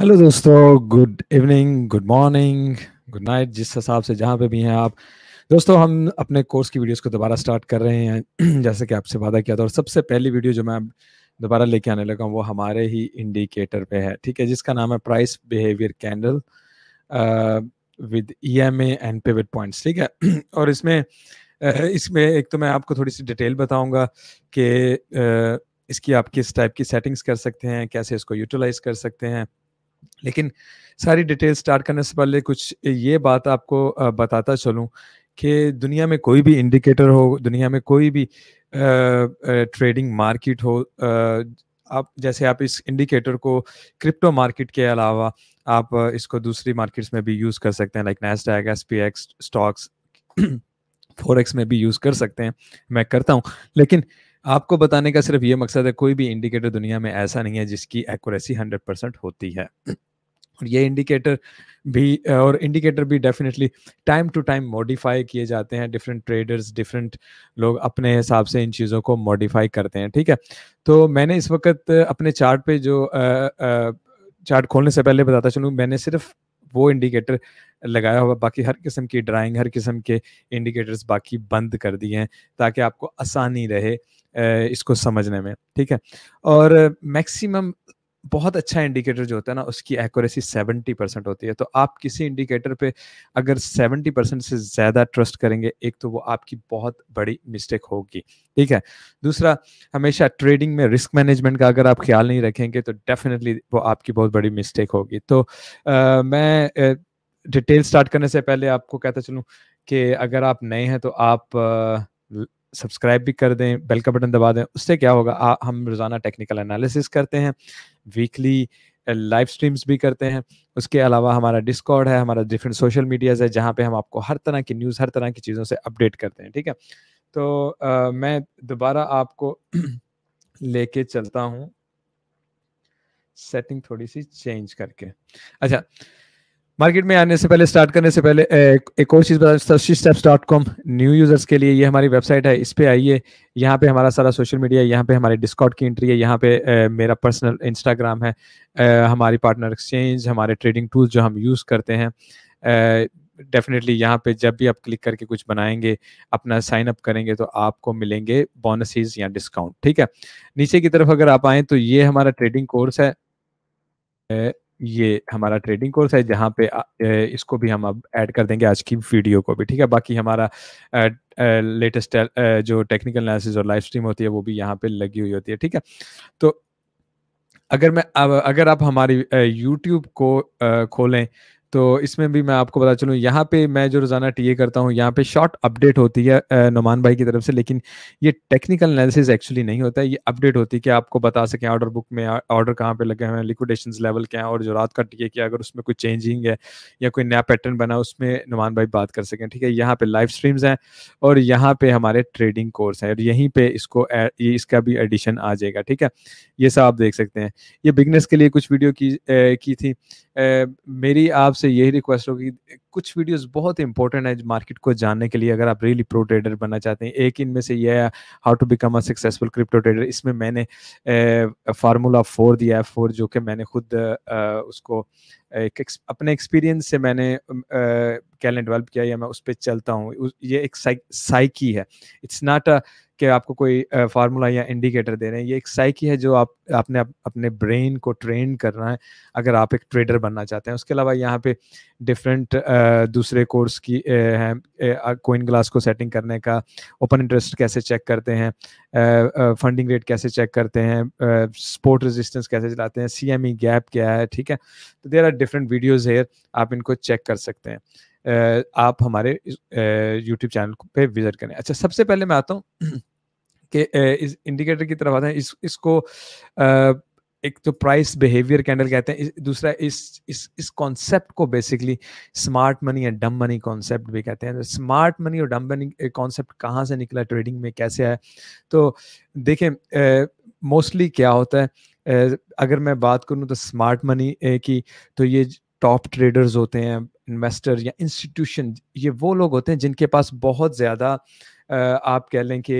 Hello दोस्तों good evening good morning good night जिस हिसाब से जहाँ पे भी हैं आप दोस्तों हम अपने कोर्स की वीडियोस को दोबारा स्टार्ट कर रहे हैं जैसे कि आपसे वादा किया था और सबसे पहली वीडियो जो मैं दोबारा लेके आने लगा हूँ वो हमारे ही इंडिकेटर पे है ठीक है जिसका नाम है price behaviour candle with E M and with points ठीक है और इसमें इसमें एक तो मैं आपको थोड़ी सी डिटेल बताऊँगा कि इसकी आप किस टाइप की सेटिंग्स कर सकते हैं कैसे इसको यूटिलाइज कर सकते हैं लेकिन सारी डिटेल स्टार्ट करने से पहले कुछ ये बात आपको बताता चलूँ कि दुनिया में कोई भी इंडिकेटर हो दुनिया में कोई भी ट्रेडिंग मार्केट हो आप जैसे आप इस इंडिकेटर को क्रिप्टो मार्केट के अलावा आप इसको दूसरी मार्केट्स में भी यूज़ कर सकते हैं like Nasdaq S P X stocks four में भी यूज़ कर सकते हैं मैं करता हूँ लेकिन आपको बताने का सिर्फ ये मकसद है कोई भी इंडिकेटर दुनिया में ऐसा नहीं है जिसकी एक्यूरेसी हंड्रेड परसेंट होती है और ये इंडिकेटर भी और इंडिकेटर भी definitely time to time modify किए जाते हैं डिफरेंट ट्रेडर्स डिफरेंट लोग अपने हिसाब से इन चीज़ों को मॉडिफाई करते हैं ठीक है तो मैंने इस वक्त अपने चार्ट पे जो चार्ट खोलने से पहले बताता चलूँ मैंने सिर्फ वो इंडिकेटर लगाया हुआ बाकी हर किस्म की ड्राइंग हर किस्म के इंडिकेटर्स बाकी बंद कर दिए हैं ताकि आपको आसानी रहे इसको समझने में ठीक है और मैक्सिमम बहुत अच्छा इंडिकेटर जो होता है ना उसकी एक्यूरेसी 70 परसेंट होती है तो आप किसी इंडिकेटर पे अगर 70 परसेंट से ज़्यादा ट्रस्ट करेंगे एक तो वो आपकी बहुत बड़ी मिस्टेक होगी ठीक है दूसरा हमेशा ट्रेडिंग में रिस्क मैनेजमेंट का अगर आप ख्याल नहीं रखेंगे तो डेफिनेटली वो आपकी बहुत बड़ी मिस्टेक होगी तो आ, मैं डिटेल स्टार्ट करने से पहले आपको कहता चलूँ कि अगर आप नए हैं तो आप आ, सब्सक्राइब भी कर दें बेल का बटन दबा दें उससे क्या होगा आ, हम रोज़ाना टेक्निकल एनालिसिस करते हैं वीकली लाइव स्ट्रीम्स भी करते हैं उसके अलावा हमारा डिस्कॉर्ड है हमारा डिफरेंट सोशल मीडियाज़ है जहाँ पे हम आपको हर तरह की न्यूज़ हर तरह की चीज़ों से अपडेट करते हैं ठीक है तो आ, मैं दोबारा आपको लेके चलता हूँ सेटिंग थोड़ी सी चेंज करके अच्छा मार्केट में आने से पहले स्टार्ट करने से पहले एक और चीज़ बता steps dot com new users के लिए ये हमारी वेबसाइट है इस पर आइए यहाँ पे हमारा सारा सोशल मीडिया यहाँ पे हमारे डिस्काउंट की एंट्री है यहाँ पे ए, मेरा पर्सनल इंस्टाग्राम है ए, हमारी पार्टनर एक्सचेंज हमारे ट्रेडिंग टूल्स जो हम यूज़ करते हैं ए, डेफिनेटली यहाँ पे जब भी आप क्लिक करके कुछ बनाएंगे अपना साइन अप करेंगे तो आपको मिलेंगे बोनसेस या डिस्काउंट ठीक है नीचे की तरफ अगर आप आए तो ये हमारा ट्रेडिंग कोर्स है ये हमारा ट्रेडिंग कोर्स है जहाँ पे इसको भी हम अब ऐड कर देंगे आज की वीडियो को भी ठीक है बाकी हमारा लेटेस्ट जो टेक्निकल एनालिसिस और लाइव स्ट्रीम होती है वो भी यहाँ पे लगी हुई होती है ठीक है तो अगर मैं अगर आप हमारी यूट्यूब को खोलें तो इसमें भी मैं आपको बता चलूँ यहाँ पे मैं जो रोज़ाना टीए करता हूँ यहाँ पे शॉर्ट अपडेट होती है नुमान भाई की तरफ से लेकिन ये टेक्निकल एनालिसिस एक्चुअली नहीं होता है ये अपडेट होती है कि आपको बता सकें ऑर्डर बुक में ऑर्डर कहाँ पे लगे हुए हैं लिक्विडेशन लेवल क्या है और जो रात का टीए किया अगर उसमें कोई चेंजिंग है या कोई नया पैटर्न बना उसमें नुमान भाई बात कर सकें ठीक है यहाँ पे लाइव स्ट्रीम्स हैं और यहाँ पे हमारे ट्रेडिंग कोर्स हैं और यहीं पर इसको इसका भी एडिशन आ जाएगा ठीक है ये सब आप देख सकते हैं ये बिगनेस के लिए कुछ वीडियो की की थी मेरी आपसे यही रिक्वेस्ट होगी कुछ वीडियोस बहुत इंपॉर्टेंट है मार्केट को जानने के लिए अगर आप रियली प्रो ट्रेडर बनना चाहते हैं एक इनमें से यह how to become a successful crypto trader इसमें मैंने फार्मूला फोर दिया है फोर जो कि मैंने खुद आ, उसको एक, एक, अपने एक्सपीरियंस से मैंने कैलें डेवलप किया या मैं उस पर चलता हूँ ये एक साइकी है इट्स नॉट अ कि आपको कोई फार्मूला या इंडिकेटर दे रहे हैं ये एक साइकी है जो आप आपने आप, अपने ब्रेन को ट्रेन करना है अगर आप एक ट्रेडर बनना चाहते हैं उसके अलावा यहाँ पे डिफरेंट दूसरे कोर्स की कोइन ग्लास को सेटिंग करने का ओपन इंटरेस्ट कैसे चेक करते हैं फंडिंग रेट कैसे चेक करते हैं स्पोर्ट रेजिस्टेंस कैसे चलाते हैं सी गैप क्या है ठीक है तो there are different videos here आप इनको चेक कर सकते हैं आप हमारे यूट्यूब चैनल पे विजिट करें अच्छा सबसे पहले मैं आता हूँ कि इस इंडिकेटर की तरफ आते हैं इस इसको एक तो प्राइस बिहेवियर कैंडल कहते हैं दूसरा इस इस इस कॉन्सेप्ट को बेसिकली स्मार्ट मनी या डम मनी कॉन्सेप्ट भी कहते हैं स्मार्ट तो मनी और डम मनी कॉन्सेप्ट कहाँ से निकला ट्रेडिंग में कैसे आया तो देखें मोस्टली क्या होता है uh, अगर मैं बात करूँ तो स्मार्ट मनी की तो ये टॉप ट्रेडर्स होते हैं इन्वेस्टर या इंस्टीट्यूशन ये वो लोग होते हैं जिनके पास बहुत ज़्यादा आप कह लें कि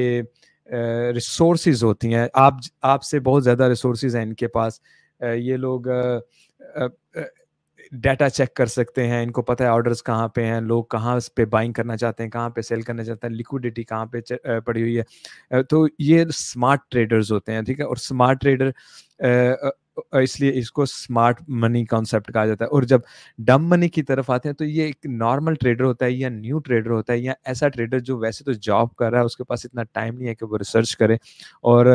रिसोर्सेज होती हैं आप आपसे बहुत ज़्यादा रिसोर्सेज हैं इनके पास ये लोग डाटा चेक कर सकते हैं इनको पता है ऑर्डर्स कहाँ पे हैं लोग कहाँ पे बाइंग करना चाहते हैं कहाँ पे सेल करना चाहते हैं लिक्विडिटी कहाँ पे पड़ी हुई है तो ये स्मार्ट ट्रेडर्स होते हैं ठीक है और स्मार्ट ट्रेडर इसलिए इसको स्मार्ट मनी कॉन्सेप्ट कहा जाता है और जब डम मनी की तरफ आते हैं तो ये एक नॉर्मल ट्रेडर होता है या न्यू ट्रेडर होता है या ऐसा ट्रेडर जो वैसे तो जॉब कर रहा है उसके पास इतना टाइम नहीं है कि वो रिसर्च करे और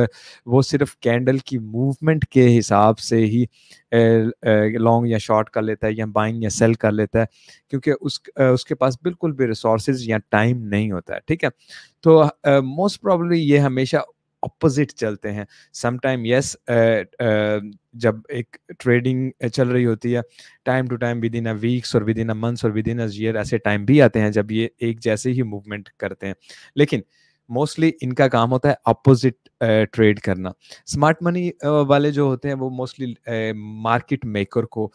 वो सिर्फ कैंडल की मूवमेंट के हिसाब से ही लॉन्ग या शॉर्ट कर लेता है या बाइंग या सेल कर लेता है क्योंकि उस उसके पास बिल्कुल भी रिसोर्सेज या टाइम नहीं होता है ठीक है तो मोस्ट प्रॉब्लली ये हमेशा अपोजिट चलते हैं समटाइम यस जब एक ट्रेडिंग चल रही होती है time to time within a weeks और विद इन अ मंथ्स और विद इन अ ईयर ऐसे टाइम भी आते हैं जब ये एक जैसे ही मूवमेंट करते हैं लेकिन मोस्टली इनका काम होता है अपोजिट ट्रेड करना स्मार्ट मनी वाले जो होते हैं वो मोस्टली मार्केट मेकर को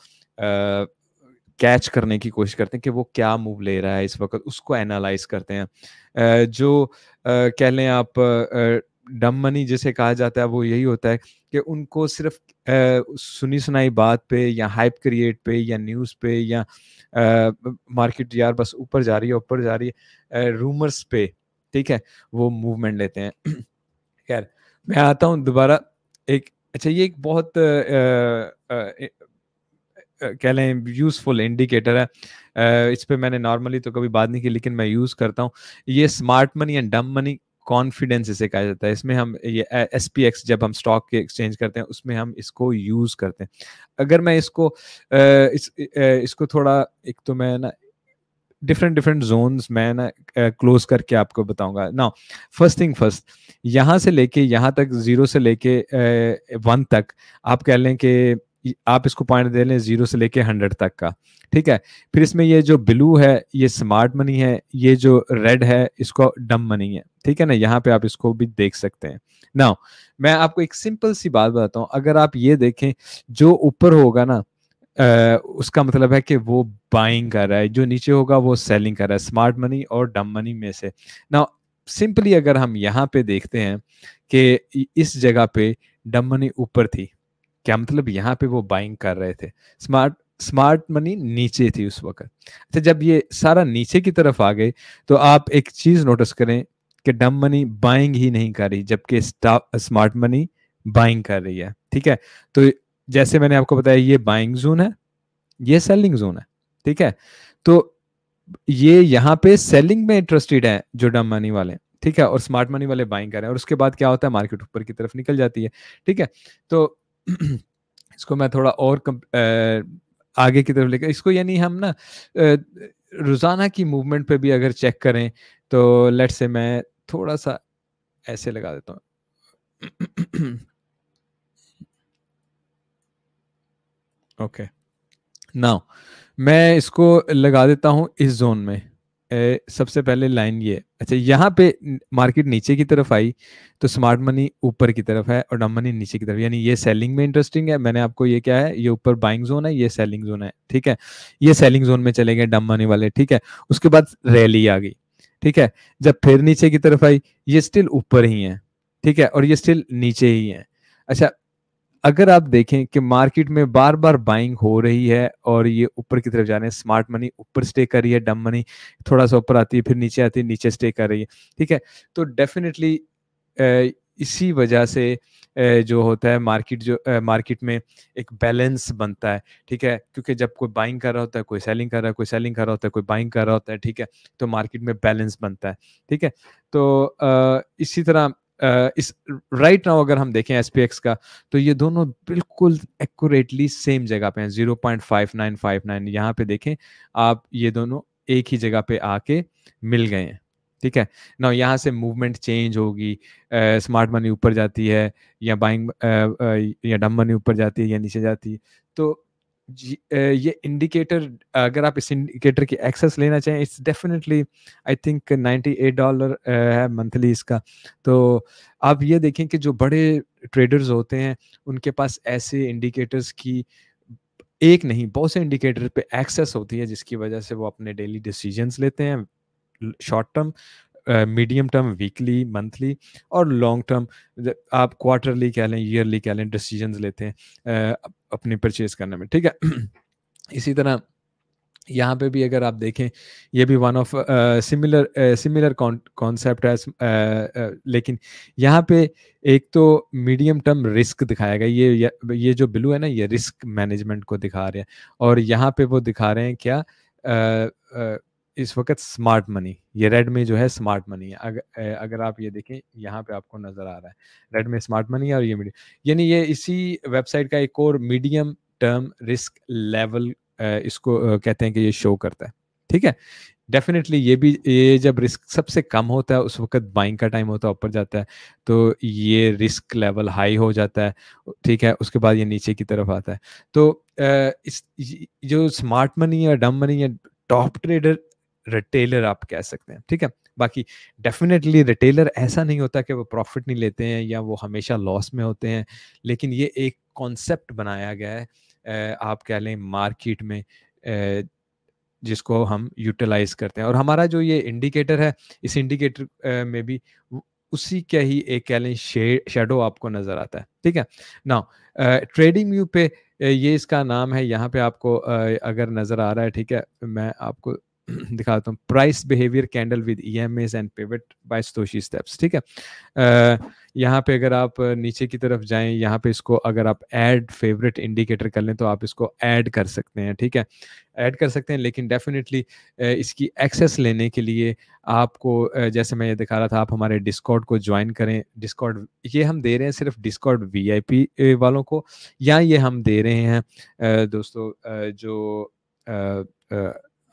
कैच करने की कोशिश करते हैं कि वो क्या मूव ले रहा है इस वक्त उसको एनालाइज करते हैं जो कह लें आप डम मनी जिसे कहा जाता है वो यही होता है कि उनको सिर्फ आ, सुनी सुनाई बात पे या हाइप क्रिएट पे या न्यूज़ पे या मार्केट यार बस ऊपर जा रही है ऊपर जा रही है रूमर्स पे ठीक है वो मूवमेंट लेते हैं खैर मैं आता हूँ दोबारा एक अच्छा ये एक बहुत आ, आ, कह लें यूज़फुल इंडिकेटर है इस पर मैंने नॉर्मली तो कभी बात नहीं की लेकिन मैं यूज़ करता हूँ ये smart money and dumb money confidence इसे कहा जाता है इसमें हम ये एस पी एक्स जब हम स्टॉक के एक्सचेंज करते हैं उसमें हम इसको यूज़ करते हैं अगर मैं इसको इस, इसको थोड़ा एक तो मैं ना डिफरेंट डिफरेंट जोन्स मैं ना क्लोज करके आपको बताऊंगा ना फर्स्ट थिंग फर्स्ट यहाँ से लेके यहाँ तक जीरो से लेके वन तक आप कह लें कि आप इसको पॉइंट दे लें जीरो से लेके हंड्रेड तक का ठीक है फिर इसमें ये जो ब्लू है ये स्मार्ट मनी है ये जो रेड है इसको डम मनी है ठीक है ना यहाँ पे आप इसको भी देख सकते हैं ना मैं आपको एक सिंपल सी बात बताता हूँ अगर आप ये देखें जो ऊपर होगा ना आ, उसका मतलब है कि वो बाइंग कर रहा है जो नीचे होगा वो सेलिंग कर रहा है स्मार्ट मनी और डम मनी में से ना सिंपली अगर हम यहाँ पे देखते हैं कि इस जगह पे डम मनी ऊपर थी क्या मतलब यहाँ पे वो बाइंग कर रहे थे स्मार्ट स्मार्ट मनी नीचे थी उस वक्त अच्छा जब ये सारा नीचे की तरफ आ गए तो आप एक चीज नोटिस करें कि डम मनी बाइंग ही नहीं कर रही जबकि स्मार्ट मनी बाइंग कर रही है ठीक है तो जैसे मैंने आपको बताया ये बाइंग जोन है ये सेलिंग जोन है ठीक है तो ये यहाँ पे सेलिंग में इंटरेस्टेड है जो डम मनी वाले ठीक है और स्मार्ट मनी वाले बाइंग कर रहे हैं और उसके बाद क्या होता है मार्केट ऊपर की तरफ निकल जाती है ठीक है तो इसको मैं थोड़ा और कम, आ, आगे की तरफ लेकर इसको यानी हम ना रोज़ाना की मूवमेंट पे भी अगर चेक करें तो लेट से मैं थोड़ा सा ऐसे लगा देता हूँ ओके okay. नाउ मैं इसको लगा देता हूँ इस जोन में ए, सबसे पहले लाइन ये अच्छा यहाँ पे मार्केट नीचे की तरफ आई तो स्मार्ट मनी ऊपर की तरफ है और डम मनी नीचे की तरफ यानी ये सेलिंग में इंटरेस्टिंग है मैंने आपको ये क्या है ये ऊपर बाइंग जोन है ये सेलिंग जोन है ठीक है ये सेलिंग जोन में चले गए डम मनी वाले ठीक है उसके बाद रैली आ गई ठीक है जब फिर नीचे की तरफ आई ये स्टिल ऊपर ही है ठीक है और ये स्टिल नीचे ही है अच्छा अगर आप देखें कि मार्केट में बार बार बाइंग हो रही है और ये ऊपर की तरफ जा रहे हैं स्मार्ट मनी ऊपर स्टे कर रही है डम मनी थोड़ा सा ऊपर आती है फिर नीचे आती है नीचे स्टे कर रही है ठीक है तो डेफिनेटली इसी वजह से जो होता है मार्केट जो मार्केट में एक बैलेंस बनता है ठीक है क्योंकि जब कोई बाइंग कर रहा होता है कोई सेलिंग कर रहा है कोई सेलिंग कर रहा होता है कोई बाइंग कर रहा होता है ठीक है तो मार्केट में बैलेंस बनता है ठीक है तो इसी तरह इस राइट नाउ अगर हम देखें एस का तो ये दोनों बिल्कुल एक्यूरेटली सेम जगह पे हैं 0.5959 यहाँ पे देखें आप ये दोनों एक ही जगह पे आके मिल गए हैं ठीक है ना यहाँ से मूवमेंट चेंज होगी स्मार्ट मनी ऊपर जाती है या बाइंग या डम मनी ऊपर जाती है या नीचे जाती है तो ये इंडिकेटर अगर आप इस इंडिकेटर की एक्सेस लेना चाहें it's definitely I think 98 dollar है मंथली इसका तो आप ये देखें कि जो बड़े ट्रेडर्स होते हैं उनके पास ऐसे इंडिकेटर्स की एक नहीं बहुत से इंडिकेटर पे एक्सेस होती है जिसकी वजह से वो अपने डेली डिसीजंस लेते हैं short term medium term weekly monthly और लॉन्ग टर्म आप क्वार्टरली कह लें ईयरली कह लें डिसीजंस लेते हैं uh, अपनी परचेज करने में ठीक है इसी तरह यहाँ पे भी अगर आप देखें ये भी one of similar similar concept है लेकिन यहाँ पे एक तो मीडियम टर्म रिस्क दिखाया गया ये ये जो ब्लू है ना ये रिस्क मैनेजमेंट को दिखा रहे हैं और यहाँ पे वो दिखा रहे हैं क्या uh, इस वक्त स्मार्ट मनी ये रेड में जो है स्मार्ट मनी है अग, अगर आप ये देखें यहाँ पे आपको नजर आ रहा है रेड में स्मार्ट मनी है और ये मीडियम यानी ये इसी वेबसाइट का एक और मीडियम टर्म रिस्क लेवल इसको कहते हैं कि ये शो करता है ठीक है डेफिनेटली ये भी ये जब रिस्क सबसे कम होता है उस वक्त बाइंग का टाइम होता है ऊपर जाता है तो ये रिस्क लेवल हाई हो जाता है ठीक है उसके बाद ये नीचे की तरफ आता है तो इस जो स्मार्ट मनी या डम मनी या टॉप ट्रेडर रिटेलर आप कह सकते हैं ठीक है बाकी डेफिनेटली रिटेलर ऐसा नहीं होता कि वो प्रॉफिट नहीं लेते हैं या वो हमेशा लॉस में होते हैं लेकिन ये एक कॉन्सेप्ट बनाया गया है आप कह लें मार्केट में जिसको हम यूटिलाइज करते हैं और हमारा जो ये इंडिकेटर है इस इंडिकेटर में भी उसी के ही एक कह लें शेडो आपको नज़र आता है ठीक है ना ट्रेडिंग व्यू पे ये इसका नाम है यहाँ पे आपको अगर नज़र आ रहा है ठीक है मैं आपको दिखा देता हूँ price behaviour candle with E M edge and pivot by Satoshi steps ठीक है यहाँ पे अगर आप नीचे की तरफ जाएं यहाँ पे इसको अगर आप ऐड फेवरेट इंडिकेटर कर लें तो आप इसको ऐड कर सकते हैं ठीक है ऐड कर सकते हैं लेकिन डेफिनेटली इसकी एक्सेस लेने के लिए आपको जैसे मैं ये दिखा रहा था आप हमारे डिस्कॉर्ड को ज्वाइन करें डिस्कॉर्ड ये हम दे रहे हैं सिर्फ डिस्कॉर्ड वी वालों को या ये हम दे रहे हैं दोस्तों जो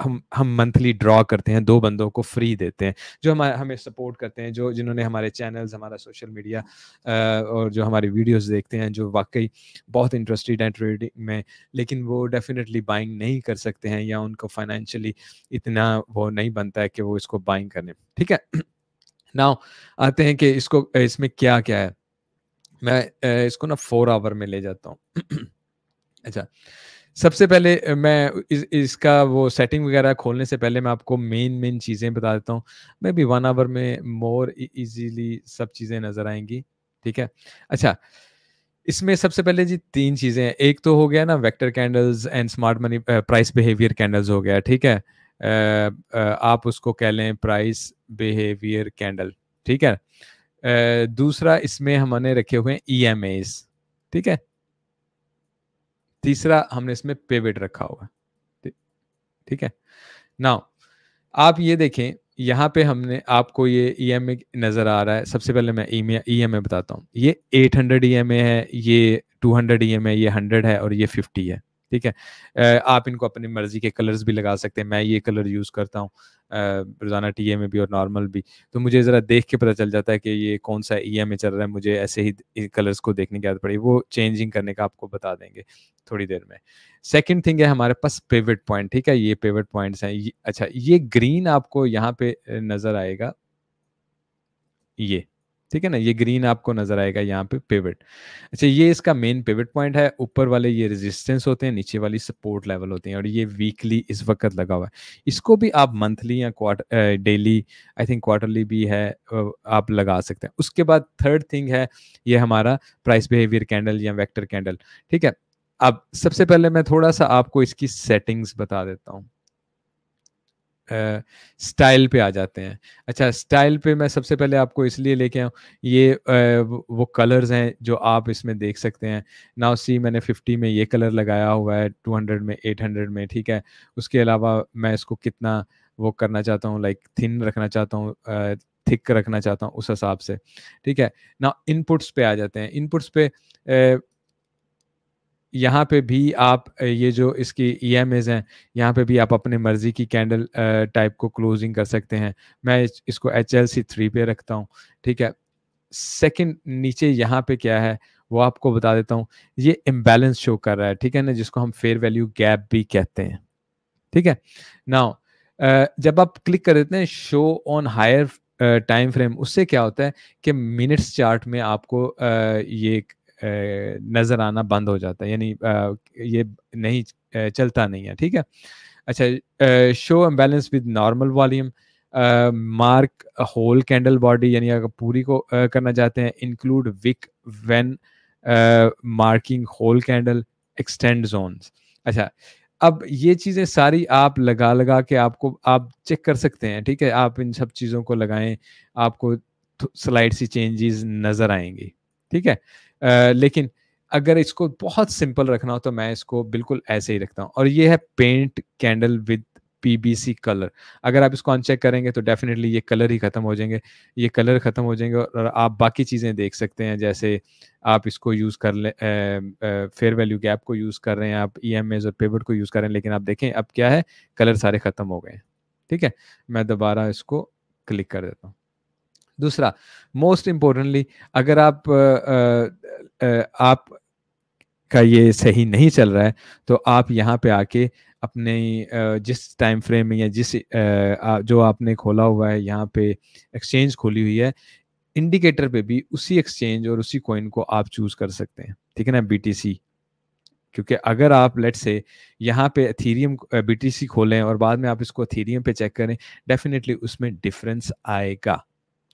हम हम मंथली ड्रॉ करते हैं दो बंदों को फ्री देते हैं जो हमारे हमें सपोर्ट करते हैं जो जिन्होंने हमारे चैनल्स हमारा सोशल मीडिया और जो हमारे वीडियोस देखते हैं जो वाकई बहुत इंटरेस्टेड हैं ट्रेडिंग में लेकिन वो डेफिनेटली बाइंग नहीं कर सकते हैं या उनको फाइनेंशियली इतना वो नहीं बनता है कि वो इसको बाइंग करें ठीक है नाउ आते हैं कि इसको इसमें क्या क्या है मैं इसको ना फोर आवर में ले जाता हूँ अच्छा सबसे पहले मैं इस, इसका वो सेटिंग वगैरह खोलने से पहले मैं आपको मेन मेन चीज़ें बता देता हूँ मे बी वन आवर में मोर इजीली e, सब चीज़ें नज़र आएंगी ठीक है अच्छा इसमें सबसे पहले जी तीन चीज़ें हैं एक तो हो गया ना vector candles and smart money price behaviour candles हो गया ठीक है आ, आप उसको कह लें प्राइस बिहेवियर कैंडल ठीक है आ, दूसरा इसमें हमने रखे हुए हैं ई e ठीक है तीसरा हमने इसमें पेवेट रखा हुआ ठीक है नाउ आप ये देखें यहाँ पे हमने आपको ये ई e एम ए नज़र आ रहा है सबसे पहले मैं ई एम ए बताता हूँ ये 800 ई एम ए है ये 200 ई एम ए ये 100 है और ये 50 है ठीक है आप इनको अपनी मर्जी के कलर्स भी लगा सकते हैं मैं ये कलर यूज़ करता हूँ रोज़ाना टी में भी और नॉर्मल भी तो मुझे ज़रा देख के पता चल जाता है कि ये कौन सा ई में चल रहा है मुझे ऐसे ही कलर्स को देखने की आदत पड़ी वो चेंजिंग करने का आपको बता देंगे थोड़ी देर में सेकेंड थिंग है हमारे पास पेवट पॉइंट ठीक है ये पेवट पॉइंट्स हैं अच्छा ये ग्रीन आपको यहाँ पे नज़र आएगा ये ठीक है ना ये ग्रीन आपको नजर आएगा यहाँ पे पिवट अच्छा ये इसका मेन पिवट पॉइंट है ऊपर वाले ये रेजिस्टेंस होते हैं नीचे वाली सपोर्ट लेवल होते हैं और ये वीकली इस वक्त लगा हुआ है इसको भी आप मंथली या डेली आई थिंक क्वार्टरली भी है आप लगा सकते हैं उसके बाद थर्ड थिंग है ये हमारा प्राइस बिहेवियर कैंडल या वैक्टर कैंडल ठीक है अब सबसे पहले मैं थोड़ा सा आपको इसकी सेटिंग्स बता देता हूँ स्टाइल पे आ जाते हैं अच्छा स्टाइल पे मैं सबसे पहले आपको इसलिए लेके आऊँ ये वो कलर्स हैं जो आप इसमें देख सकते हैं नाउ सी मैंने 50 में ये कलर लगाया हुआ है 200 में 800 में ठीक है उसके अलावा मैं इसको कितना वो करना चाहता हूँ लाइक थिन रखना चाहता हूँ थिक रखना चाहता हूँ उस हिसाब से ठीक है ना इनपुट्स पे आ जाते हैं इनपुट्स पे यहाँ पे भी आप ये जो इसकी ई एम एज हैं यहाँ पे भी आप अपने मर्जी की कैंडल टाइप को क्लोजिंग कर सकते हैं मैं इसको एच एल सी थ्री पे रखता हूँ ठीक है सेकंड नीचे यहाँ पे क्या है वो आपको बता देता हूँ ये इम्बेलेंस शो कर रहा है ठीक है ना जिसको हम फेयर वैल्यू गैप भी कहते हैं ठीक है नाउ जब आप क्लिक कर देते हैं show on higher time frame उससे क्या होता है कि मिनट्स चार्ट में आपको ये नज़र आना बंद हो जाता है यानी ये नहीं चलता नहीं है ठीक है अच्छा show imbalance with normal volume mark whole candle body यानी अगर पूरी को uh, करना चाहते हैं include wick when marking whole candle extend zones अच्छा अब ये चीज़ें सारी आप लगा लगा के आपको आप चेक कर सकते हैं ठीक है आप इन सब चीज़ों को लगाएं आपको स्लाइड सी चेंजेस नज़र आएंगी ठीक है लेकिन अगर इसको बहुत सिंपल रखना हो तो मैं इसको बिल्कुल ऐसे ही रखता हूँ और ये है paint candle with PBC colour अगर आप इसको अनचेक करेंगे तो डेफिनेटली ये कलर ही ख़त्म हो जाएंगे ये कलर ख़त्म हो जाएंगे और आप बाकी चीज़ें देख सकते हैं जैसे आप इसको यूज़ कर ले फेयर वैल्यू गैप को यूज़ कर रहे हैं आप ई e और पेवर को यूज़ कर रहे हैं लेकिन आप देखें अब क्या है कलर सारे ख़त्म हो गए ठीक है मैं दोबारा इसको क्लिक कर देता हूँ दूसरा मोस्ट इम्पोर्टेंटली अगर आप आ, आ, आप का ये सही नहीं चल रहा है तो आप यहाँ पे आके अपने जिस टाइम फ्रेम में या जिस जो आपने खोला हुआ है यहाँ पे एक्सचेंज खोली हुई है इंडिकेटर पे भी उसी एक्सचेंज और उसी कॉइन को आप चूज कर सकते हैं ठीक है ना बी क्योंकि अगर आप लेट से यहाँ पे थीरियम बी खोलें और बाद में आप इसको थीरियम पे चेक करें डेफिनेटली उसमें डिफरेंस आएगा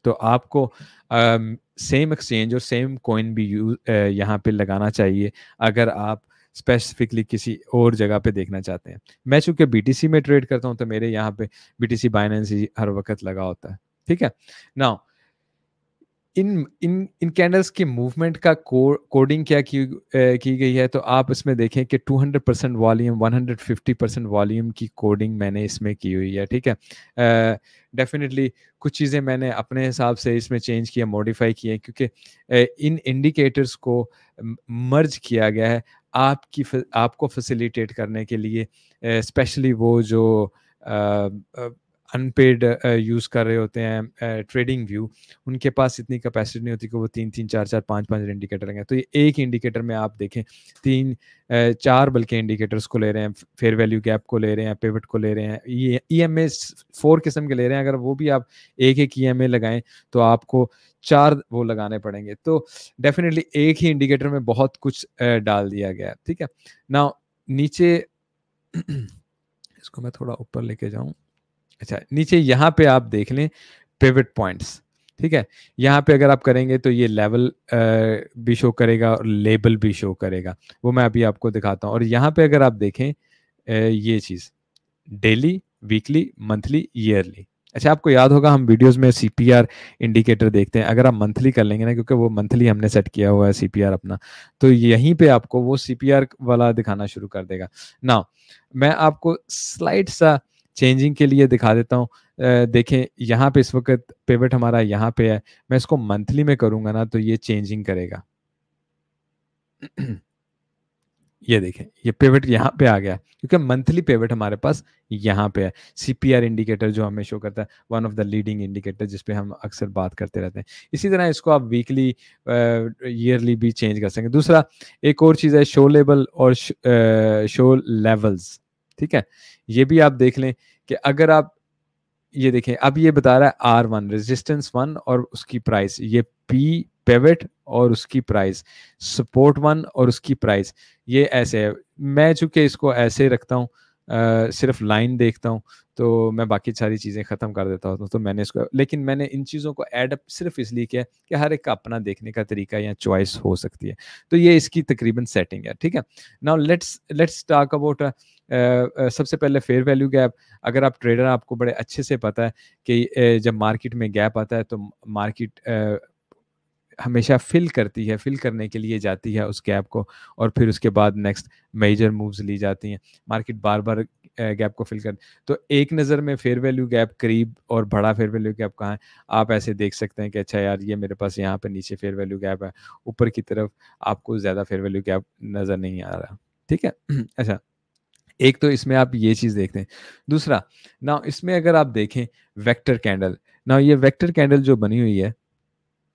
तो आपको सेम एक्सचेंज और सेम कॉइन भी यूज यहाँ पे लगाना चाहिए अगर आप स्पेसिफिकली किसी और जगह पे देखना चाहते हैं मैं चूँकि बी में ट्रेड करता हूँ तो मेरे यहाँ पे बी टी बाइनेंस ही हर वक्त लगा होता है ठीक है ना इन इन इन कैंडल्स के मूवमेंट का कोडिंग क्या की, ए, की गई है तो आप इसमें देखें कि 200 परसेंट वॉल्यूम 150 परसेंट वॉल्यूम की कोडिंग मैंने इसमें की हुई है ठीक है डेफिनेटली कुछ चीज़ें मैंने अपने हिसाब से इसमें चेंज किया मॉडिफाई किए क्योंकि इन इंडिकेटर्स को मर्ज किया गया है आपकी आपको फैसिलिटेट करने के लिए स्पेशली वो जो आ, आ, अनपेड यूज़ uh, कर रहे होते हैं ट्रेडिंग uh, व्यू उनके पास इतनी कैपेसिटी नहीं होती कि वो तीन तीन चार चार पाँच पाँच इंडिकेटर लेंगे तो ये एक इंडिकेटर में आप देखें तीन uh, चार बल्कि इंडिकेटर्स को ले रहे हैं फेयर वैल्यू गैप को ले रहे हैं पेवट को ले रहे हैं ये ई एम ए फोर किस्म के ले रहे हैं अगर वो भी आप एक एक ई एम ए लगाएं तो आपको चार वो लगाने पड़ेंगे तो डेफिनेटली एक ही इंडिकेटर में बहुत कुछ डाल दिया गया ठीक है ना नीचे इसको मैं थोड़ा ऊपर लेके जाऊँ अच्छा नीचे यहाँ पे आप देख लें पिवट पॉइंट्स ठीक है यहाँ पे अगर आप करेंगे तो ये लेवल भी शो करेगा और लेबल भी शो करेगा वो मैं अभी आपको दिखाता हूँ और यहाँ पे अगर आप देखें ये चीज़ डेली वीकली मंथली ईयरली अच्छा आपको याद होगा हम वीडियोस में सी इंडिकेटर देखते हैं अगर आप मंथली कर लेंगे ना क्योंकि वो मंथली हमने सेट किया हुआ है सी अपना तो यहीं पे आपको वो सी वाला दिखाना शुरू कर देगा ना मैं आपको स्लाइड सा चेंजिंग के लिए दिखा देता हूँ देखें यहाँ पे इस वक्त पेवेट हमारा यहाँ पे है मैं इसको मंथली में करूंगा ना तो ये चेंजिंग करेगा ये देखें ये पेवेट यहाँ पे आ गया क्योंकि मंथली पेवेट हमारे पास यहाँ पे है सीपीआर इंडिकेटर जो हमें शो करता है one of the leading indicator जिसपे हम अक्सर बात करते रहते हैं इसी तरह इसको आप वीकली ईयरली भी चेंज कर सकें दूसरा एक और चीज़ है शो लेवल और शो लेवल्स ठीक है ये भी आप देख लें कि अगर आप ये देखें अब ये बता रहा है आर वन रेजिस्टेंस वन और उसकी प्राइस ये पी पेवेट और उसकी प्राइस सपोर्ट वन और उसकी प्राइस ये ऐसे है मैं चूंकि इसको ऐसे रखता हूं सिर्फ लाइन देखता हूँ तो मैं बाकी सारी चीज़ें ख़त्म कर देता हूँ तो मैंने इसको लेकिन मैंने इन चीज़ों को ऐड अप सिर्फ इसलिए किया कि हर एक का अपना देखने का तरीका या चॉइस हो सकती है तो ये इसकी तकरीबन सेटिंग है ठीक है now let's let's talk about सबसे पहले फेयर वैल्यू गैप अगर आप ट्रेडर आपको बड़े अच्छे से पता है कि uh, जब मार्केट में गैप आता है तो मार्केट हमेशा फिल करती है फिल करने के लिए जाती है उस गैप को और फिर उसके बाद नेक्स्ट मेजर मूव्स ली जाती हैं मार्केट बार बार गैप को फिल कर तो एक नज़र में फेयर वैल्यू गैप करीब और बड़ा फेयर वैल्यू गैप कहाँ है आप ऐसे देख सकते हैं कि अच्छा यार ये मेरे पास यहाँ पर नीचे फेयर वैल्यू गैप है ऊपर की तरफ आपको ज़्यादा फेयर वैल्यू गैप नज़र नहीं आ रहा ठीक है अच्छा एक तो इसमें आप ये चीज़ देखते हैं दूसरा ना इसमें अगर आप देखें वेक्टर कैंडल ना ये वेक्टर कैंडल जो बनी हुई है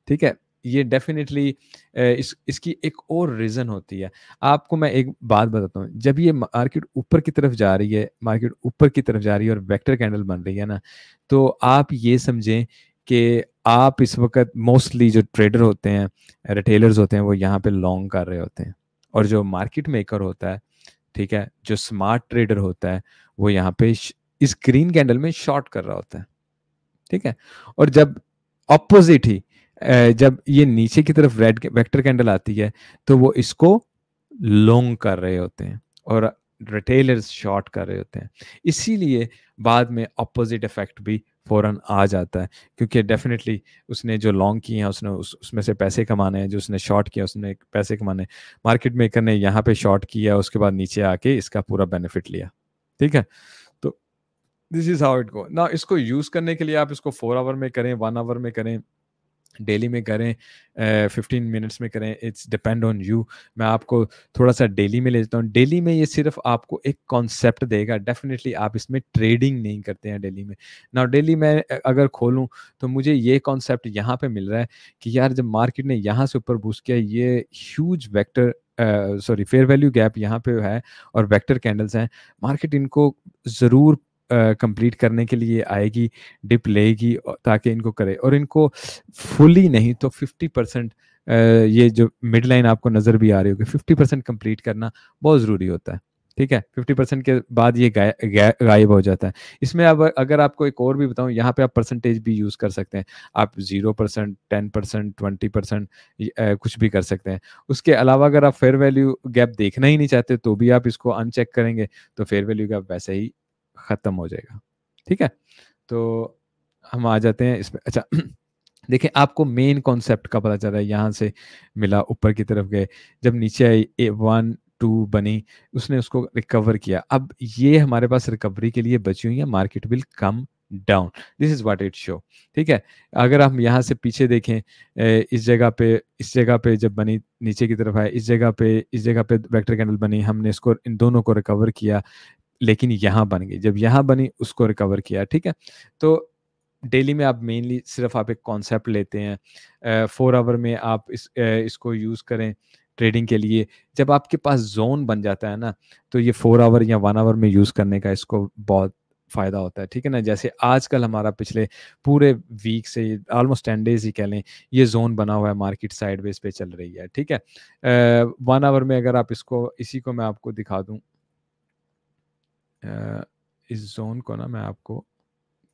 ठीक है ये डेफिनेटली इस इसकी एक और रीज़न होती है आपको मैं एक बात बताता हूँ जब ये मार्केट ऊपर की तरफ जा रही है मार्केट ऊपर की तरफ जा रही है और वेक्टर कैंडल बन रही है ना तो आप ये समझें कि आप इस वक्त मोस्टली जो ट्रेडर होते हैं रिटेलर्स होते हैं वो यहाँ पे लॉन्ग कर रहे होते हैं और जो मार्केट मेकर होता है ठीक है जो स्मार्ट ट्रेडर होता है वो यहाँ पे इस ग्रीन कैंडल में शॉर्ट कर रहा होता है ठीक है और जब अपोजिट ही जब ये नीचे की तरफ रेड वेक्टर कैंडल आती है तो वो इसको लॉन्ग कर रहे होते हैं और रिटेलर्स शॉर्ट कर रहे होते हैं इसीलिए बाद में अपोजिट इफेक्ट भी फ़ौरन आ जाता है क्योंकि डेफिनेटली उसने जो लॉन्ग किए हैं उसने उस उसमें से पैसे कमाने हैं जो उसने शॉर्ट किया उसने पैसे कमाने मार्केट मेकर ने यहाँ पे शॉर्ट किया उसके बाद नीचे आके इसका पूरा बेनिफिट लिया ठीक है तो this is how it go ना इसको यूज़ करने के लिए आप इसको फोर आवर में करें वन आवर में करें डेली में करें फिफ्टीन uh, मिनट्स में करें इट्स डिपेंड ऑन यू मैं आपको थोड़ा सा डेली में ले जाता हूँ डेली में ये सिर्फ आपको एक कॉन्सेप्ट देगा डेफिनेटली आप इसमें ट्रेडिंग नहीं करते हैं डेली में ना डेली मैं अगर खोलूँ तो मुझे ये कॉन्सेप्ट यहाँ पे मिल रहा है कि यार जब मार्केट ने यहाँ से ऊपर बूस्ट किया ये huge vector sorry fair value gap यहाँ पे है और वैक्टर कैंडल्स हैं मार्केट इनको ज़रूर कंप्लीट करने के लिए आएगी डिप लेगी ताकि इनको करे और इनको फुली नहीं तो 50 परसेंट ये जो मिड लाइन आपको नज़र भी आ रही होगी 50 परसेंट कम्प्लीट करना बहुत ज़रूरी होता है ठीक है 50 परसेंट के बाद ये गाय, गाय, गायब हो जाता है इसमें अब अगर आपको एक और भी बताऊं यहाँ पे आप परसेंटेज भी यूज़ कर सकते हैं आप zero percent ten percent twenty percent कुछ भी कर सकते हैं उसके अलावा अगर आप फेयर वैल्यू गैप देखना ही नहीं चाहते तो भी आप इसको अनचेक करेंगे तो फेयर वैल्यू गैप वैसे ही ख़त्म हो जाएगा ठीक है तो हम आ जाते हैं इसमें अच्छा देखिए आपको मेन कॉन्सेप्ट का पता चल रहा है यहाँ से मिला ऊपर की तरफ गए जब नीचे आई ए वन टू बनी उसने उसको रिकवर किया अब ये हमारे पास रिकवरी के लिए बची हुई है market will come down this is what it show ठीक है अगर हम यहाँ से पीछे देखें इस जगह पे इस जगह पे जब बनी नीचे की तरफ आए इस जगह पे इस जगह पे वेक्टर कैंडल बनी हमने इसको इन दोनों को रिकवर किया लेकिन यहाँ बन गई जब यहाँ बनी उसको रिकवर किया ठीक है तो डेली में आप मेनली सिर्फ आप एक कॉन्सेप्ट लेते हैं फोर आवर में आप इस इसको यूज़ करें ट्रेडिंग के लिए जब आपके पास जोन बन जाता है ना तो ये फोर आवर या वन आवर में यूज़ करने का इसको बहुत फ़ायदा होता है ठीक है ना जैसे आजकल हमारा पिछले पूरे वीक से ऑलमोस्ट टेन डेज ही कह लें ये जोन बना हुआ है मार्केट साइडवेज पे चल रही है ठीक है वन आवर में अगर आप इसको इसी को मैं आपको दिखा दूँ इस जोन को ना मैं आपको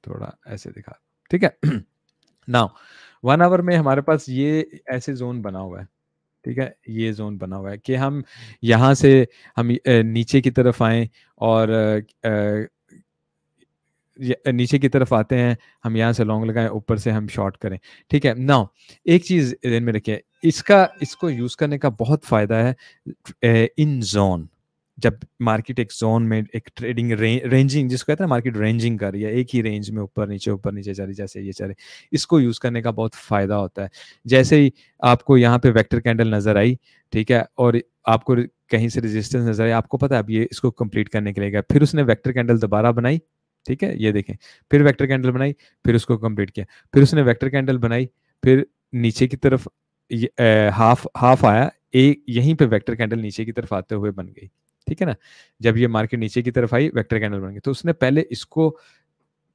थोड़ा ऐसे दिखा ठीक है नाउ वन आवर में हमारे पास ये ऐसे जोन बना हुआ है ठीक है ये जोन बना हुआ है कि हम यहाँ से हम नीचे की तरफ आए और नीचे की तरफ आते हैं हम यहाँ से लॉन्ग लगाएं ऊपर से हम शॉर्ट करें ठीक है नाउ एक चीज़ में रखिए इसका इसको यूज़ करने का बहुत फ़ायदा है इन जोन जब मार्केट एक जोन में एक ट्रेडिंग रे, रेंजिंग जिसको कहते हैं मार्केट रेंजिंग कर रही है एक ही रेंज में ऊपर नीचे ऊपर नीचे जा रही जैसे ये चल रही इसको यूज करने का बहुत फायदा होता है जैसे ही आपको यहाँ पे वेक्टर कैंडल नजर आई ठीक है और आपको कहीं से रेजिस्टेंस नजर आई आपको पता है अब ये इसको कंप्लीट करने के लिए गया फिर उसने वैक्टर कैंडल दोबारा बनाई ठीक है ये देखें फिर वैक्टर कैंडल बनाई फिर उसको कंप्लीट किया फिर उसने वैक्टर कैंडल बनाई फिर नीचे की तरफ हाफ हाफ आया एक यहीं पे वेक्टर कैंडल नीचे की तरफ आते हुए बन गई ठीक है ना जब ये मार्केट नीचे की तरफ आई वेक्टर कैंडल बन गई तो उसने पहले इसको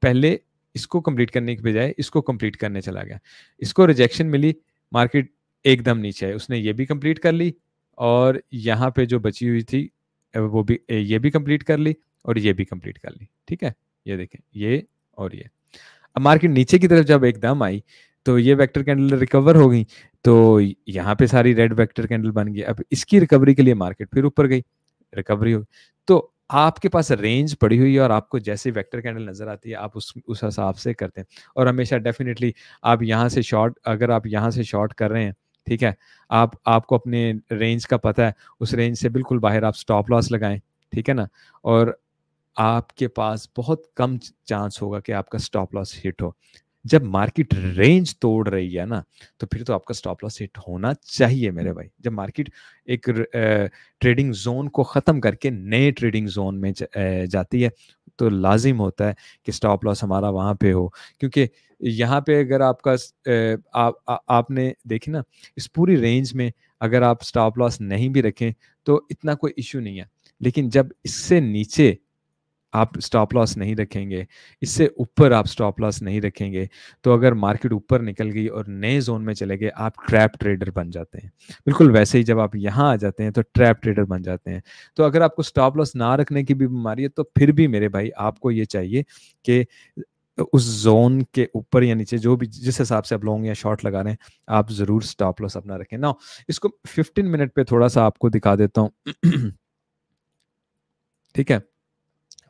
पहले इसको कंप्लीट करने के बजाय इसको कंप्लीट करने चला गया इसको रिजेक्शन मिली मार्केट एकदम नीचे आई उसने ये भी कंप्लीट कर ली और यहाँ पे जो बची हुई थी वो भी ये भी कंप्लीट कर ली और ये भी कंप्लीट कर ली ठीक है ये देखें ये और ये अब मार्केट नीचे की तरफ जब एकदम आई तो ये वेक्टर कैंडल रिकवर हो गई तो यहाँ पे सारी रेड वेक्टर कैंडल बन गई अब इसकी रिकवरी के लिए मार्केट फिर ऊपर गई रिकवरी होगी तो आपके पास रेंज पड़ी हुई है और आपको जैसे वेक्टर कैंडल नज़र आती है आप उस उस हिसाब से करते हैं और हमेशा डेफिनेटली आप यहाँ से शॉर्ट अगर आप यहाँ से शॉर्ट कर रहे हैं ठीक है आप आपको अपने रेंज का पता है उस रेंज से बिल्कुल बाहर आप स्टॉप लॉस लगाएं ठीक है ना और आपके पास बहुत कम चांस होगा कि आपका स्टॉप लॉस हिट हो जब मार्केट रेंज तोड़ रही है ना तो फिर तो आपका स्टॉप लॉस हिट होना चाहिए मेरे हम्म। भाई जब मार्केट एक ट्रेडिंग जोन को ख़त्म करके नए ट्रेडिंग जोन में जाती है तो लाजिम होता है कि स्टॉप लॉस हमारा वहाँ पे हो क्योंकि यहाँ पे अगर आपका आ, आ, आपने देखी ना इस पूरी रेंज में अगर आप स्टॉप लॉस नहीं भी रखें तो इतना कोई इशू नहीं है लेकिन जब इससे नीचे आप स्टॉप लॉस नहीं रखेंगे इससे ऊपर आप स्टॉप लॉस नहीं रखेंगे तो अगर मार्केट ऊपर निकल गई और नए जोन में चले गए आप ट्रैप ट्रेडर बन जाते हैं बिल्कुल वैसे ही जब आप यहाँ आ जाते हैं तो ट्रैप ट्रेडर बन जाते हैं तो अगर आपको स्टॉप लॉस ना रखने की भी बीमारी है तो फिर भी मेरे भाई आपको ये चाहिए कि उस जोन के ऊपर या नीचे जो भी जिस हिसाब से आप लॉन्ग या शॉर्ट लगा रहे हैं आप ज़रूर स्टॉप लॉस अपना रखें ना इसको 15 मिनट पे थोड़ा सा आपको दिखा देता हूँ ठीक है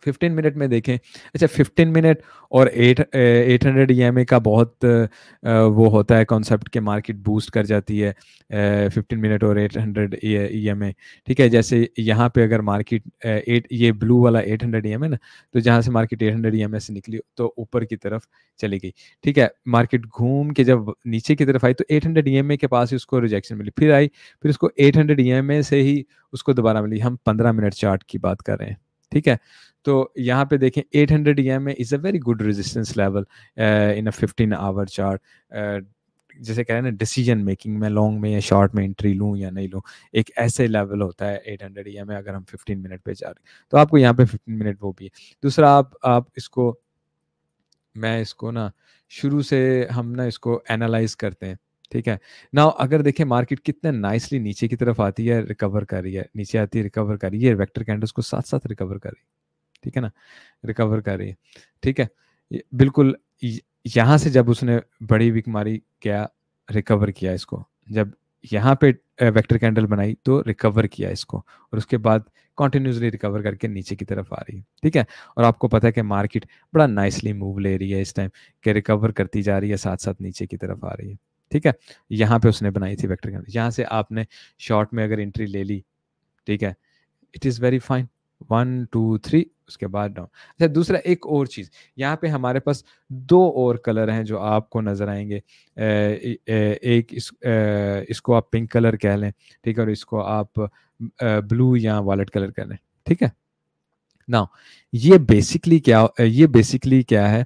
फिफ्टीन मिनट में देखें अच्छा फिफ्टीन मिनट और एट एट हंड्रेड ई का बहुत वो होता है कॉन्सेप्ट के मार्केट बूस्ट कर जाती है 15 मिनट और 800 हंड्रेड e, e ठीक है जैसे यहाँ पे अगर मार्केट एट ये ब्लू वाला एट हंड्रेड ई है ना तो जहाँ से मार्केट एट हंड्रेड ई से निकली तो ऊपर की तरफ चली गई ठीक है मार्केट घूम के जब नीचे की तरफ आई तो एट हंड्रेड ई के पास ही उसको रिजेक्शन मिली फिर आई फिर उसको एट हंड्रेड ई से ही उसको दोबारा मिली हम पंद्रह मिनट चार्ट की बात कर रहे हैं ठीक है तो यहाँ पे देखें 800 hundred E M is a very good resistance level in a 15 hour chart जैसे कह रहे हैं ना डिसीजन मेकिंग में लॉन्ग में या शॉर्ट में एंट्री लूँ या नहीं लूँ एक ऐसे लेवल होता है एट हंड्रेड ई एम अगर हम 15 मिनट पे जा रहे तो आपको यहाँ पे 15 मिनट वो भी है दूसरा आप आप इसको मैं इसको ना शुरू से हम ना इसको एनालाइज करते हैं ठीक है ना अगर देखें मार्केट कितने नाइसली नीचे की तरफ आती है रिकवर कर रही है नीचे आती है रिकवर कर रही है वैक्टर कैंडल्स को साथ साथ रिकवर कर रही है ठीक है ना रिकवर कर रही है ठीक है बिल्कुल यहाँ से जब उसने बड़ी विक मारी क्या रिकवर किया इसको जब यहाँ पे वेक्टर कैंडल बनाई तो रिकवर किया इसको और उसके बाद कॉन्टिन्यूसली रिकवर करके नीचे की तरफ आ रही है ठीक है और आपको पता है कि मार्केट बड़ा नाइसली मूव ले रही है इस टाइम कि रिकवर करती जा रही है साथ साथ नीचे की तरफ आ रही है ठीक है यहाँ पे उसने बनाई थी वेक्टर कैंडल यहाँ से आपने शॉर्ट में अगर एंट्री ले ली ठीक है it is very fine one two three उसके बाद डाउन अच्छा दूसरा एक और चीज़ यहाँ पे हमारे पास दो और कलर हैं जो आपको नज़र आएंगे ए, ए, एक इस, ए, इसको आप पिंक कलर कह लें ठीक है और इसको आप ब्लू या वॉलेट कलर कह लें ठीक है ना ये बेसिकली क्या ये बेसिकली क्या है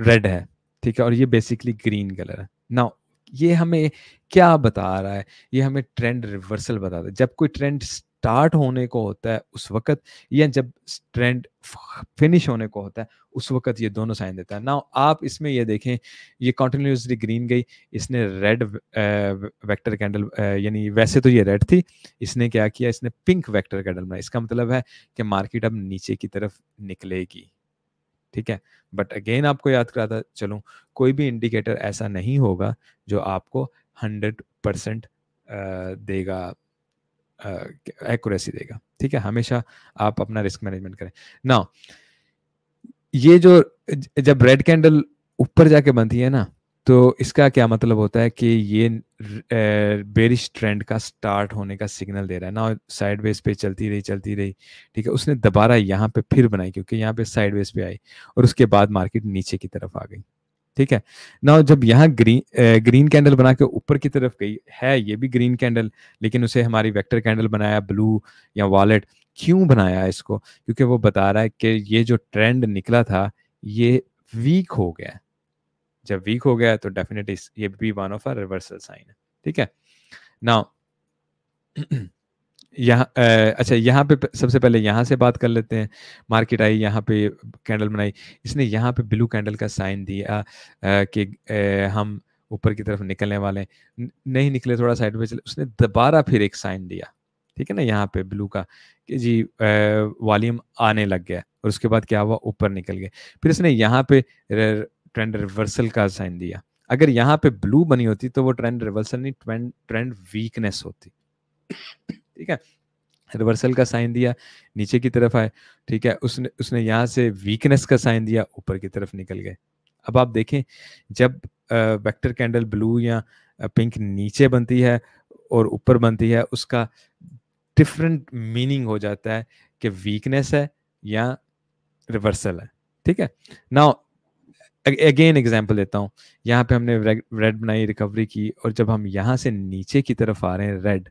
रेड है ठीक है और ये बेसिकली ग्रीन कलर है ना ये हमें क्या बता रहा है ये हमें ट्रेंड रिवर्सल बता रहा है जब कोई ट्रेंड स्टार्ट होने को होता है उस वक्त या जब ट्रेंड फिनिश होने को होता है उस वक्त ये दोनों साइन देता है ना आप इसमें ये देखें ये कंटिन्यूसली ग्रीन गई इसने रेड वेक्टर कैंडल यानी वैसे तो ये रेड थी इसने क्या किया इसने पिंक वेक्टर कैंडल बनाया इसका मतलब है कि मार्केट अब नीचे की तरफ निकलेगी ठीक है बट अगेन आपको याद कराता चलूँ कोई भी इंडिकेटर ऐसा नहीं होगा जो आपको हंड्रेड परसेंट देगा एक्यूरेसी देगा ठीक है हमेशा आप अपना रिस्क मैनेजमेंट करें ना ये जो जब रेड कैंडल ऊपर जाके बनती है ना तो इसका क्या मतलब होता है कि ये बेरिश ट्रेंड का स्टार्ट होने का सिग्नल दे रहा है ना साइड वेज पे चलती रही चलती रही ठीक है उसने दोबारा यहाँ पे फिर बनाई क्योंकि यहाँ पे साइड वेज पे आई और उसके बाद मार्केट नीचे की तरफ आ गई ठीक है ना जब यहाँ ग्रीन ग्रीन कैंडल बना के ऊपर की तरफ गई है ये भी ग्रीन कैंडल लेकिन उसे हमारी वेक्टर कैंडल बनाया ब्लू या वॉलेट क्यों बनाया इसको क्योंकि वो बता रहा है कि ये जो ट्रेंड निकला था ये वीक हो गया जब वीक हो गया तो डेफिनेटली ये भी one of a reversal sign है ठीक है ना यहाँ अच्छा यहाँ पे सबसे पहले यहाँ से बात कर लेते हैं मार्केट आई यहाँ पे कैंडल बनाई इसने यहाँ पे ब्लू कैंडल का साइन दिया कि हम ऊपर की तरफ निकलने वाले नहीं निकले थोड़ा साइड में चले उसने दोबारा फिर एक साइन दिया ठीक है ना यहाँ पे ब्लू का कि जी वॉल्यूम आने लग गया और उसके बाद क्या हुआ ऊपर निकल गया फिर इसने यहाँ पे ट्रेंड रिवर्सल का साइन दिया अगर यहाँ पे ब्लू बनी होती तो वो ट्रेंड रिवर्सल नहीं ट्रेंड ट्रेंड वीकनेस होती ठीक है रिवर्सल का साइन दिया नीचे की तरफ आए ठीक है उसने उसने यहाँ से वीकनेस का साइन दिया ऊपर की तरफ निकल गए अब आप देखें जब वेक्टर कैंडल ब्लू या पिंक नीचे बनती है और ऊपर बनती है उसका डिफरेंट मीनिंग हो जाता है कि वीकनेस है या रिवर्सल है ठीक है नाउ अगेन एग्जांपल देता हूँ यहाँ पे हमने रेड बनाई रिकवरी की और जब हम यहाँ से नीचे की तरफ आ रहे हैं रेड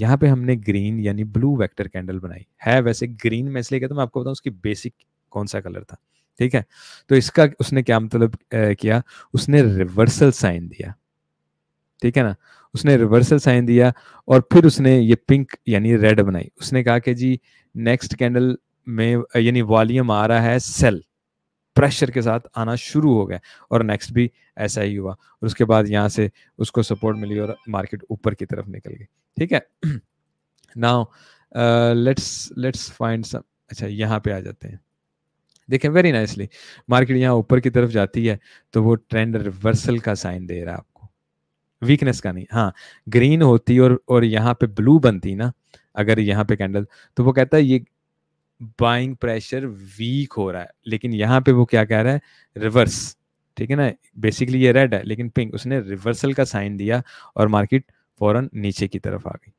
यहाँ पे हमने ग्रीन यानी ब्लू वेक्टर कैंडल बनाई है वैसे ग्रीन में इसलिए कहता तो हूँ मैं आपको बताऊँ उसकी बेसिक कौन सा कलर था ठीक है तो इसका उसने क्या मतलब किया उसने रिवर्सल साइन दिया ठीक है ना उसने रिवर्सल साइन दिया और फिर उसने ये पिंक यानी रेड बनाई उसने कहा कि जी नेक्स्ट कैंडल में यानी वॉल्यूम आ रहा है सेल प्रेशर के साथ आना शुरू हो गया और नेक्स्ट भी ऐसा ही हुआ और उसके बाद यहाँ से उसको सपोर्ट मिली और मार्केट ऊपर की तरफ निकल गई ठीक है now let's let's find some अच्छा यहाँ पे आ जाते हैं देखें वेरी नाइसली मार्केट यहाँ ऊपर की तरफ जाती है तो वो ट्रेंड रिवर्सल का साइन दे रहा है आपको वीकनेस का नहीं हाँ ग्रीन होती और और यहाँ पे ब्लू बनती ना अगर यहाँ पे कैंडल तो वो कहता है ये बाइंग प्रेशर वीक हो रहा है लेकिन यहाँ पे वो क्या कह रहा है रिवर्स ठीक है ना बेसिकली ये रेड है लेकिन पिंक उसने रिवर्सल का साइन दिया और मार्केट फौरन नीचे की तरफ आ गई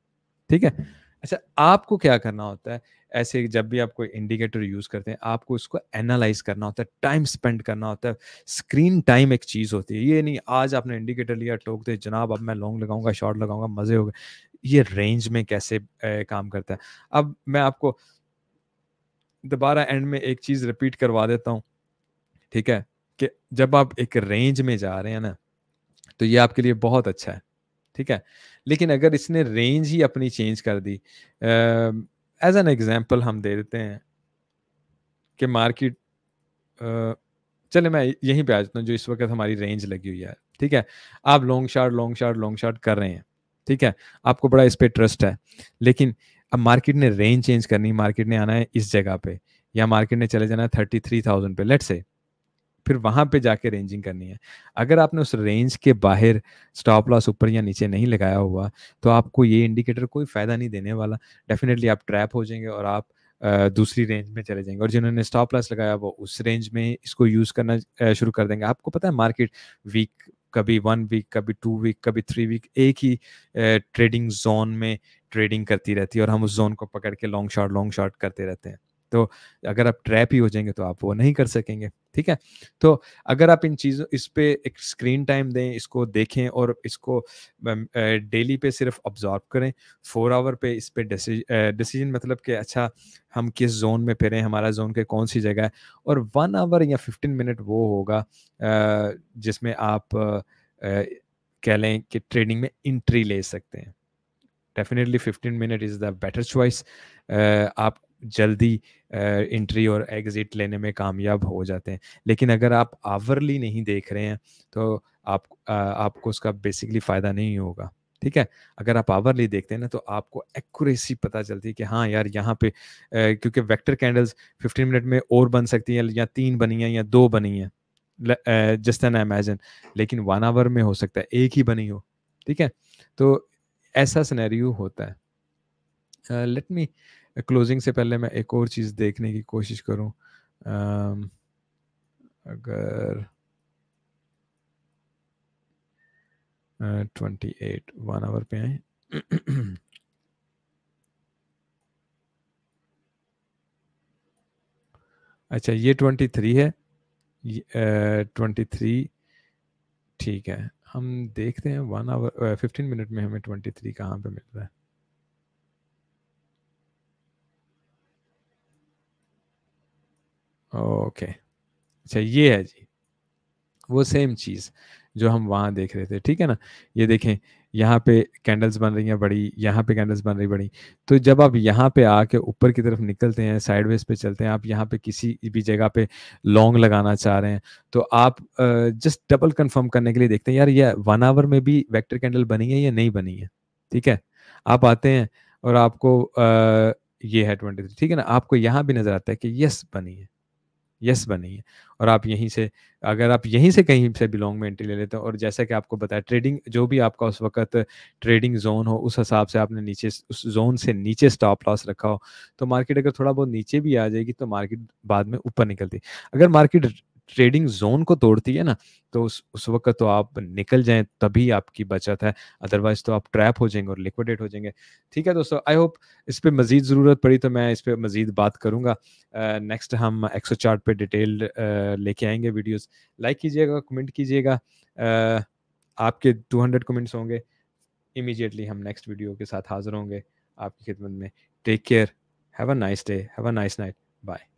ठीक है अच्छा आपको क्या करना होता है ऐसे जब भी आप कोई इंडिकेटर यूज़ करते हैं आपको उसको एनालाइज करना होता है टाइम स्पेंड करना होता है स्क्रीन टाइम एक चीज़ होती है ये नहीं आज आपने इंडिकेटर लिया टोक दे जनाब अब मैं लॉन्ग लगाऊंगा शॉर्ट लगाऊंगा मज़े हो गए ये रेंज में कैसे ए, काम करता है अब मैं आपको दोबारा एंड में एक चीज़ रिपीट करवा देता हूँ ठीक है कि जब आप एक रेंज में जा रहे हैं ना तो ये आपके लिए बहुत अच्छा है ठीक है लेकिन अगर इसने रेंज ही अपनी चेंज कर दी एज एन एग्जाम्पल हम दे देते हैं कि मार्केट चले मैं यहीं पे आ जाता हूँ जो इस वक्त हमारी रेंज लगी हुई है ठीक है आप long short long short long short कर रहे हैं ठीक है आपको बड़ा इस पर ट्रस्ट है लेकिन अब मार्केट ने रेंज चेंज करनी मार्केट ने आना है इस जगह पे या मार्केट ने चले जाना है थर्टी थ्री थाउजेंड पे लेट से फिर वहां पे जाके रेंजिंग करनी है अगर आपने उस रेंज के बाहर स्टॉप लॉस ऊपर या नीचे नहीं लगाया हुआ तो आपको ये इंडिकेटर कोई फ़ायदा नहीं देने वाला डेफिनेटली आप ट्रैप हो जाएंगे और आप दूसरी रेंज में चले जाएंगे और जिन्होंने स्टॉप लॉस लगाया वो उस रेंज में इसको यूज़ करना शुरू कर देंगे आपको पता है मार्केट वीक कभी वन वीक कभी टू वीक कभी थ्री वीक एक ही ट्रेडिंग जोन में ट्रेडिंग करती रहती है और हम उस जोन को पकड़ के लॉन्ग शॉर्ट लॉन्ग शॉर्ट करते रहते हैं तो अगर आप ट्रैप ही हो जाएंगे तो आप वो नहीं कर सकेंगे ठीक है तो अगर आप इन चीज़ों इस पर एक स्क्रीन टाइम दें इसको देखें और इसको डेली पे सिर्फ ऑब्जॉर्व करें फोर आवर पे इस पर डिसीजन मतलब कि अच्छा हम किस जोन में फिरें हमारा जोन के कौन सी जगह है और वन आवर या फिफ्टीन मिनट वो होगा जिसमें आप कह लें कि ट्रेडिंग में इंट्री ले सकते हैं definitely fifteen minute is the better choice आप जल्दी एंट्री और एग्जिट लेने में कामयाब हो जाते हैं लेकिन अगर आप आवरली नहीं देख रहे हैं तो आप आ, आपको उसका बेसिकली फ़ायदा नहीं होगा ठीक है अगर आप आवरली देखते हैं ना तो आपको एक्यूरेसी पता चलती है कि हाँ यार यहाँ पे क्योंकि वेक्टर कैंडल्स 15 मिनट में और बन सकती हैं या तीन बनी हैं या दो बनी हैं जस्ट एन इमेजिन लेकिन वन आवर में हो सकता है एक ही बनी हो ठीक है तो ऐसा सिनेरियो होता है लेट uh, मी क्लोजिंग से पहले मैं एक और चीज़ देखने की कोशिश करूँ अगर ट्वेंटी एट वन आवर पे आए अच्छा ये ट्वेंटी थ्री है ट्वेंटी थ्री ठीक है हम देखते हैं वन आवर फिफ्टीन मिनट में हमें ट्वेंटी थ्री कहाँ पे मिल रहा है ओके अच्छा ये है जी वो सेम चीज़ जो हम वहाँ देख रहे थे ठीक है ना ये देखें यहाँ पे कैंडल्स बन रही हैं बड़ी यहाँ पे कैंडल्स बन रही बड़ी तो जब आप यहाँ पे आके ऊपर की तरफ निकलते हैं साइडवेज पे चलते हैं आप यहाँ पे किसी भी जगह पे लॉन्ग लगाना चाह रहे हैं तो आप जस्ट डबल कंफर्म करने के लिए देखते हैं यार ये वन आवर में भी वेक्टर कैंडल बनी है या नहीं बनी है ठीक है आप आते हैं और आपको आ, ये है ट्वेंटी ठीक है ना आपको यहाँ भी नज़र आता है कि यस बनी है यस है और आप यहीं से अगर आप यहीं से कहीं से बिलोंग में एंट्री ले लेते हो और जैसा कि आपको बताया ट्रेडिंग जो भी आपका उस वक्त ट्रेडिंग जोन हो उस हिसाब से आपने नीचे उस जोन से नीचे स्टॉप लॉस रखा हो तो मार्केट अगर थोड़ा बहुत नीचे भी आ जाएगी तो मार्केट बाद में ऊपर निकलती अगर मार्केट ट्रेडिंग जोन को तोड़ती है ना तो उस उस वक्त तो आप निकल जाएं तभी आपकी बचत है अदरवाइज तो आप ट्रैप हो जाएंगे और लिक्विडेट हो जाएंगे ठीक है दोस्तों आई होप इस पर मजीद ज़रूरत पड़ी तो मैं इस पर मजीद बात करूंगा नेक्स्ट uh, हम एक्सो चार्ट पे डिटेल uh, लेके आएंगे वीडियोस लाइक कीजिएगा कमेंट कीजिएगा uh, आपके 200 कमेंट्स होंगे इमीजिएटली हम नेक्स्ट वीडियो के साथ हाजिर होंगे आपकी खिदमत में take care have a nice day have a nice night bye